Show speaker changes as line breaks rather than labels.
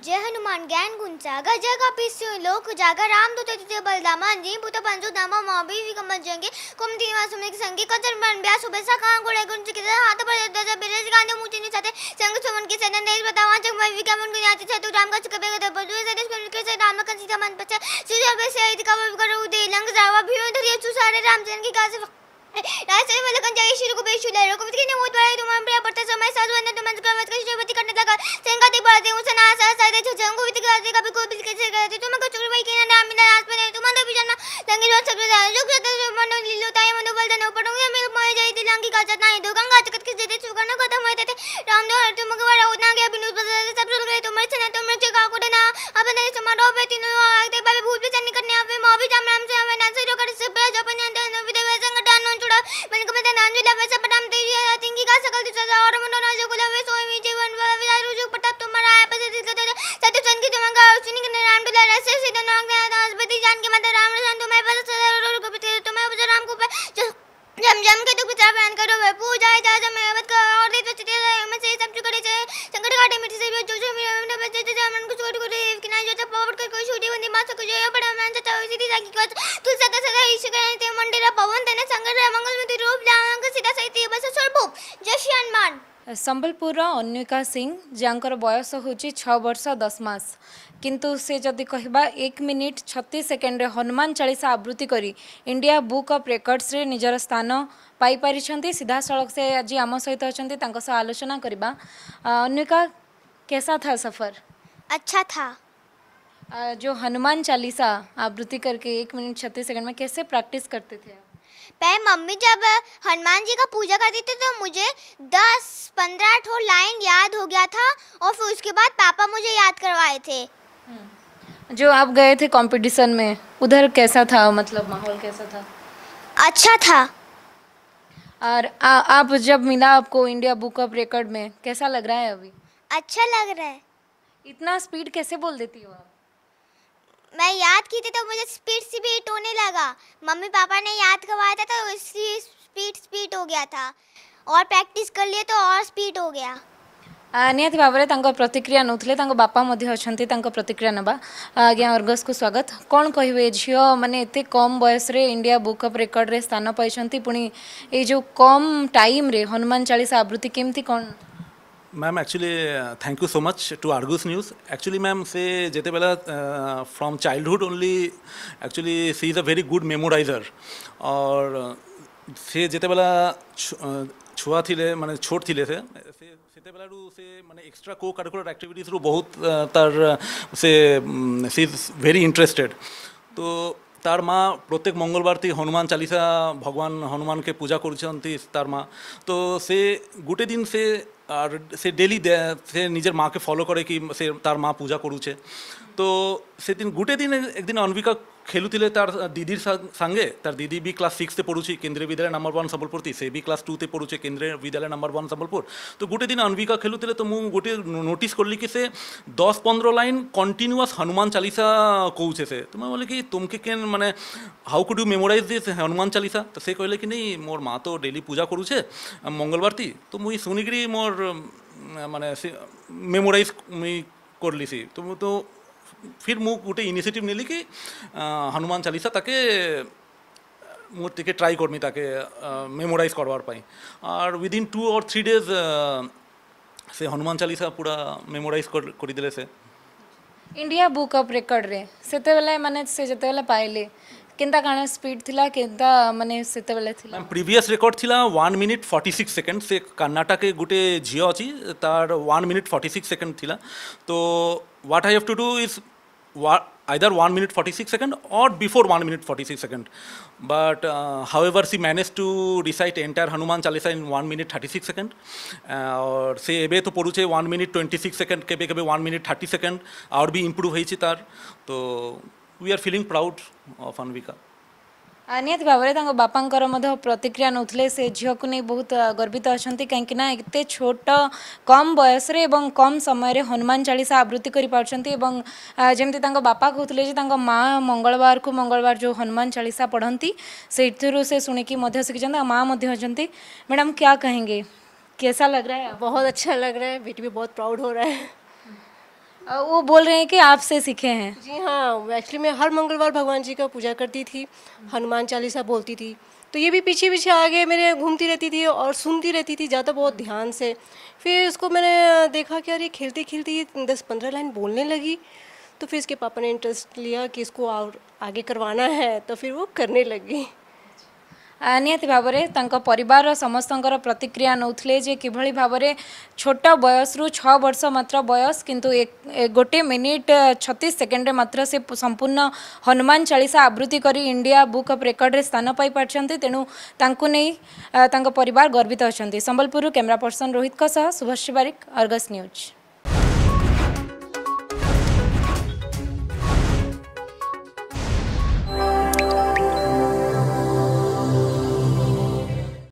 जय हनुमान ज्ञान गुण सागर जय कपीस लोक जागर राम दूते तुते बलदामा जी भूत पंजो दामा माबी भी कमल जंगे कुम तीन मासुम लेके संगे कचर मन ब्या सुबह सा कान गोड़े गुंज के हाथ पर दजा बिरज गाने मुझे नहीं चाहते संग सुमन के सदन देश बतावा जग मैं विका मन गुण आते छतु राम का चुके बेग दब दुए सदेश पर के से राम का सीता मन पचे सीता बे से इत का वो करो दे लंग जावा भीम धरिए छु सारे रामचंद्र की कासे रास्ते में लगन मतलब जाए शिर को बेशुल है रघुपति ने बहुत बड़ा तुम्हारे प्रिय पड़ता समय साथ वरना तुम अंधकार मत कष्ट पति करने लगा संगा दे बाते उस ना सा सा दे जो जंगो वित करते कभी को बिल कैसे करते तुम को चुर भाई के ना नाम मिला रास्ते में तुम अंदर भी जाना संगे जो सब जाए जो करते जो मन लीलो ताए मन बल दनो पड़ोगे मेरे माए जाए दिलांगी का जात नहीं दोगा का चकत के देते सुगन का दम होते थे राम दो तुम को बड़ा उतना गया बिनु सब सुन गए तुम से ना तुम से का को ना अब नहीं समारोह पे तीनों आते की सजा और मनो ना जो गुलाबे सोई मीजे वन वाला विदा रुजु पटप तुम्हारा आया बस दिल का तेरे सत्य सन की तुम्हारा गाव सुनी के नाम डुला रसे से नाम के दास बदी जान के माता राम रसन तुम्हारे बस सजा और को बिते तुम्हारे बस राम को जम जम के दुख बिचार बयान करो वे पूजा जा जा मैं मत कर और देत बचते मैं से सब चुकड़े से संकट काटे मिटे से जो जो मेरे मन बस जा जा मन कुछ कोट कोट के ना जो तो पावट कर कोई छोटी बंदी मां से कुछ बड़ा मैं चाचा उसी दी जाकी को तू सदा सदा ईश्वर
संबलपुर अन्विका सिंह जहाँ बयस हूँ छबर्ष दस मस कि से जदि कह एक मिनिट छत्तीस सेकेंड हनुमान चालीसा आवृत्ति कर इंडिया बुक अफ रेकर्ड्स निजर स्थान पाई सीधा सड़क से आज आम सहित अच्छा आलोचना करने अन्विका कैसा था सफर अच्छा था जो हनुमान चालीसा आवृत्ति करके एक मिनिट छत्तीस सेकेंड में कैसे प्राक्ट करते थे
पहले मम्मी जब हनुमान जी का पूजा करती थी तो मुझे दस पंद्रह ठो लाइन याद हो गया था और फिर उसके बाद पापा मुझे याद करवाए थे हम्म।
जो आप गए थे कंपटीशन में उधर कैसा था
मतलब माहौल कैसा था
अच्छा था और आ, आप जब मिला आपको इंडिया बुक ऑफ रिकॉर्ड में कैसा लग रहा है अभी
अच्छा लग रहा है इतना स्पीड कैसे बोल देती हो आप मैं याद की थी तो मुझे स्पीड स्पीड होने लगा मम्मी पापा ने याद करवाया था तो उसी स्पीड स्पीड हो गया था और प्रैक्टिस कर लिए तो और स्पीड हो गया
निहत भाव में प्रतिक्रिया नौले बापा अच्छा प्रतिक्रिया ना आज्ञा अर्गस को स्वागत कौन कह झी मैंने ये कम बयस इंडिया बुक अफ रेकर्ड्रे स्थान पाई पुणी ये जो कम टाइम हनुमान चालीसा आवृत्ति केमती कौन
ma'am actually thank you so much to Argus news actually ma'am সে যেতে বেলা from childhood only actually she is a very good memoriser আর সে যেতেবেলা ଛୁଆ ଥିଲେ ମାନେ ଛୋଟ ଥିଲେ ସେ ସେ ସେତେବେଳାରୁ ସେ ମାନେ ଏକ୍ସଟ୍ରା କୋ କାରିକୁଲାର ଆକ୍ଟିଭିଟିସ୍ରୁ ବହୁତ ତାର ସେ ସି ଇଜ୍ ଭେରି ଇଣ୍ଟରେଷ୍ଟେଡ଼ ତ তার মা প্রত্যেক মঙ্গলবার থেকে হনুমান চালিসা ভগবান হনুমানকে পূজা করছেন তার মা তো সে গোটে দিন সে আর সে ডেলি সে নিজের মাকে ফলো করে কি সে তার মা পূজা করুছে তো সেদিন গুটে দিন একদিন অনবিকা খেলুতিলে তার দিদির সঙ্গে তার দিদি বি ক্লাস সিক্সতে পড়ুছি কেন্দ্রীয় বিদ্যালয় নাম্বার ওয়ান সম্বলপুরতি সে বি ক্লাস টুতে পড়ুছে কেন্দ্রীয় বিদ্যালয় নাম্বার ওয়ান সম্বলপুর তো গোটে দিন অনবিকা খেলুতিলে তো মু গোটে নোটিস করলি কি সে দশ পনেরো লাইন কন্টিনিউয়াস হনুমান চালিসা কৌছে সে তোমার বলে কি তোমকে কেন মানে how could you memorise this Hanuman Chalisa তো সে কইলে কি নেই মোর মা তো ডেলি পূজা করুছে মঙ্গলবারতি তো মুই শুনিগিরি মোর মানে মেমোরাইজ কইলিসি তো মুতো ফির মুখ উটে ইনিশিয়েটিভ নেলি কি হনুমান চালসা তকে মুরতিকে ট্রাই করমি তকে মেমোরাইজ করবার পাই আর within two or three days সে হনুমান চালসা পুরা মেমোরাইজ কর করই দিলেছে
ইন্ডিয়া বুক অফ রেকর্ড রে সেতে বেলা মানে সেতে বেলা পাইলে केंता गाना स्पीड थिला केंता माने सेते बेले थिला मैं
प्रीवियस रिकॉर्ड थिला 1 मिनट 46 सेकंड से कर्नाटक के गुटे झियो अछि तार 1 मिनट 46 सेकंड थिला तो what I have to do is either 1 minute 46 second or before 1 minute 46 second but however she manage to recite entire Hanuman Chalisa in 1 minute 36 second और से एबे तो पढ़ुचे 1 मिनट 26 सेकंड केबे केबे 1 मिनट 30 सेकंड और भी इंप्रूव होई छि तार तो we are feeling proud of Anvika
अनियत भावरे तंग बापांकर मध्य प्रतिक्रिया नउथले से झियो को नै बहुत गर्वित अछंती कहिंकि ना एते छोट कम वयस रे एवं कम समय रे हनुमान चालीसा आवृत्ति करि पाउछंती एवं जेमति तंग बापा कहथले जे तंग मां मंगलवार को मंगलवार जो हनुमान चालीसा पढंती सेथिरु से सुनि कि मध्य सिख जंदा मां मध्य अछंती मैडम क्या कहेंगे कैसा लग रहा है बहुत अच्छा लग रहा है बेटी भी बहुत प्राउड हो रहा है वो बोल रहे हैं कि आपसे सीखे हैं जी हाँ एक्चुअली मैं हर मंगलवार भगवान जी का पूजा करती थी हनुमान चालीसा बोलती थी तो ये भी पीछे पीछे आगे मेरे घूमती रहती थी और सुनती रहती थी ज़्यादा बहुत ध्यान से फिर उसको मैंने देखा कि अरे खेलते खेलते ये दस पंद्रह लाइन बोलने लगी तो फिर इसके पापा ने इंटरेस्ट लिया कि इसको और आगे करवाना है तो फिर वो करने लगी ନିହାତି ଭାବରେ ତାଙ୍କ ପରିବାରର ସମସ୍ତଙ୍କର ପ୍ରତିକ୍ରିୟା ନେଉଥିଲେ ଯେ କିଭଳି ଭାବରେ ଛୋଟ ବୟସରୁ ଛଅ ବର୍ଷ ମାତ୍ର ବୟସ କିନ୍ତୁ ଗୋଟିଏ ମିନିଟ୍ ଛତିଶ ସେକେଣ୍ଡରେ ମାତ୍ର ସେ ସମ୍ପୂର୍ଣ୍ଣ ହନୁମାନ ଚାଳିଶା ଆବୃତ୍ତି କରି ଇଣ୍ଡିଆ ବୁକ୍ ଅଫ୍ ରେକର୍ଡ଼ରେ ସ୍ଥାନ ପାଇପାରିଛନ୍ତି ତେଣୁ ତାଙ୍କୁ ନେଇ ତାଙ୍କ ପରିବାର ଗର୍ବିତ ଅଛନ୍ତି ସମ୍ବଲପୁରରୁ କ୍ୟାମେରା ପର୍ସନ ରୋହିତଙ୍କ ସହ ଶୁଭଶ୍ରୀ ବାରିକ ଅର୍ଗସ୍ ନ୍ୟୁଜ୍